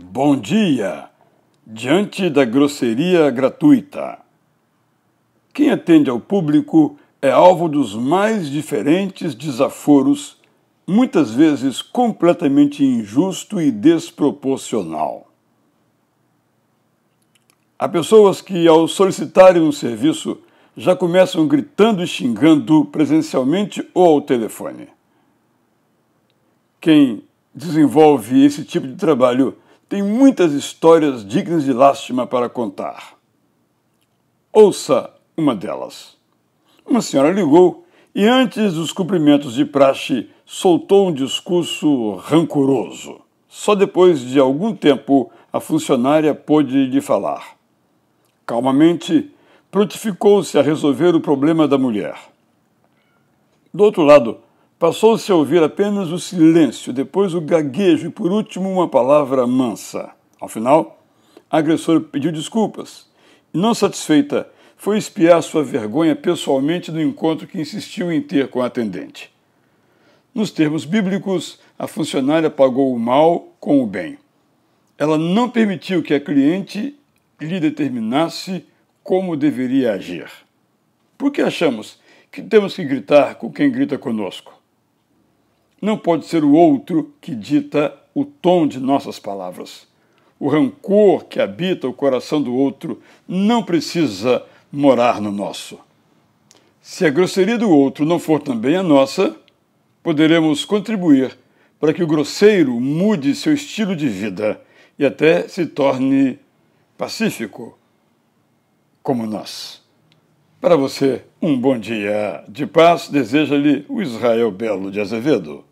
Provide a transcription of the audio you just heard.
Bom dia! Diante da grosseria gratuita. Quem atende ao público é alvo dos mais diferentes desaforos, muitas vezes completamente injusto e desproporcional. Há pessoas que, ao solicitarem um serviço, já começam gritando e xingando presencialmente ou ao telefone. Quem desenvolve esse tipo de trabalho tem muitas histórias dignas de lástima para contar. Ouça uma delas. Uma senhora ligou e, antes dos cumprimentos de praxe, soltou um discurso rancoroso. Só depois de algum tempo a funcionária pôde lhe falar. Calmamente, prontificou-se a resolver o problema da mulher. Do outro lado, Passou-se a ouvir apenas o silêncio, depois o gaguejo e, por último, uma palavra mansa. Ao final, a agressora pediu desculpas e, não satisfeita, foi espiar sua vergonha pessoalmente no encontro que insistiu em ter com a atendente. Nos termos bíblicos, a funcionária pagou o mal com o bem. Ela não permitiu que a cliente lhe determinasse como deveria agir. Por que achamos que temos que gritar com quem grita conosco? Não pode ser o outro que dita o tom de nossas palavras. O rancor que habita o coração do outro não precisa morar no nosso. Se a grosseria do outro não for também a nossa, poderemos contribuir para que o grosseiro mude seu estilo de vida e até se torne pacífico, como nós. Para você, um bom dia de paz, deseja-lhe o Israel Belo de Azevedo.